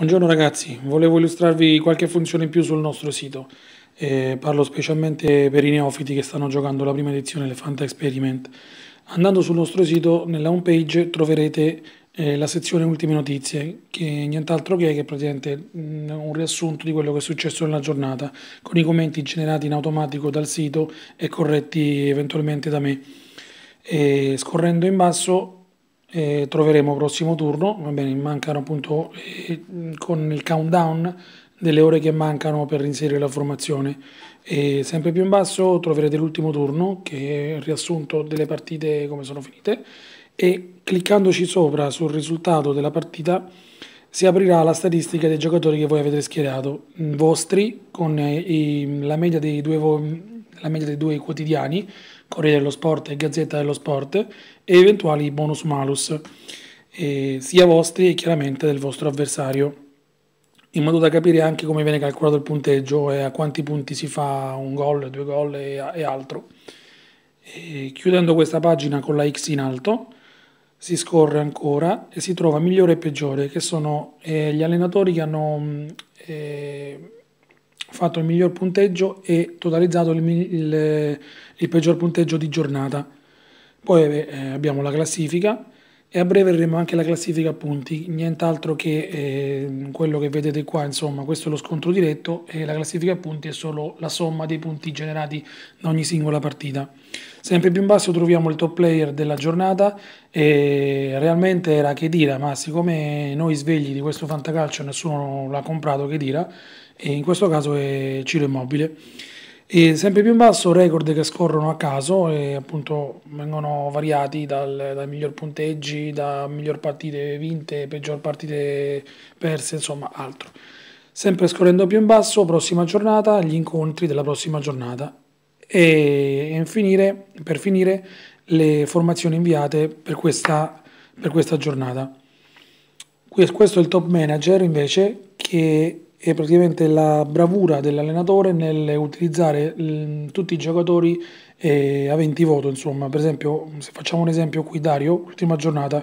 Buongiorno ragazzi, volevo illustrarvi qualche funzione in più sul nostro sito. Eh, parlo specialmente per i neofiti che stanno giocando la prima edizione Elefanta Experiment. Andando sul nostro sito, nella home page troverete eh, la sezione Ultime Notizie, che nient'altro che è praticamente mh, mm, un riassunto di quello che è successo nella giornata, con i commenti generati in automatico dal sito e corretti eventualmente da me. E, eh, scorrendo in basso eh, troveremo prossimo turno, va bene, mancano appunto eh, con il countdown delle ore che mancano per inserire la formazione. E sempre più in basso troverete l'ultimo turno che è il riassunto delle partite come sono finite e cliccandoci sopra sul risultato della partita si aprirà la statistica dei giocatori che voi avete schierato, mm, vostri con eh, i, la media dei due la media dei due quotidiani, Corriere dello Sport e Gazzetta dello Sport, e eventuali bonus malus, eh, sia vostri e chiaramente del vostro avversario, in modo da capire anche come viene calcolato il punteggio e a quanti punti si fa un gol, due gol e, e altro. E chiudendo questa pagina con la X in alto, si scorre ancora e si trova migliore e peggiore, che sono eh, gli allenatori che hanno... Mm, eh, fatto il miglior punteggio e totalizzato il, il, il peggior punteggio di giornata. Poi eh, abbiamo la classifica e a breve vedremo anche la classifica punti, nient'altro che eh, quello che vedete qua, insomma questo è lo scontro diretto e la classifica punti è solo la somma dei punti generati da ogni singola partita. Sempre più in basso troviamo il top player della giornata e realmente era Chedira, ma siccome noi svegli di questo fantacalcio nessuno l'ha comprato Chedira, e in questo caso è Ciro Immobile e sempre più in basso record che scorrono a caso e appunto vengono variati dal, dal miglior punteggi, da miglior partite vinte, peggior partite perse, insomma altro. Sempre scorrendo più in basso, prossima giornata, gli incontri della prossima giornata e finire, per finire le formazioni inviate per questa, per questa giornata. Questo è il top manager invece che è praticamente la bravura dell'allenatore nell'utilizzare mm, tutti i giocatori eh, aventi voto, insomma, per esempio, se facciamo un esempio qui Dario, ultima giornata,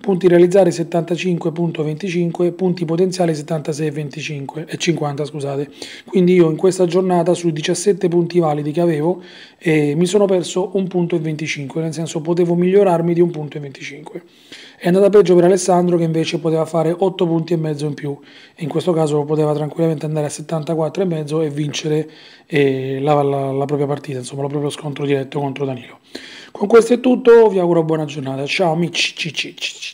punti realizzati 75.25, punti potenziali 76.25 e 50, scusate. Quindi io in questa giornata sui 17 punti validi che avevo eh, mi sono perso un punto e 25, nel senso potevo migliorarmi di un punto e 25. È andata peggio per Alessandro che invece poteva fare 8 punti e mezzo in più. In questo caso poteva tranquillamente andare a 74 e mezzo e vincere eh, la, la, la propria partita, insomma, lo proprio scontro scontro diretto contro Danilo. Con questo è tutto, vi auguro buona giornata. Ciao amici.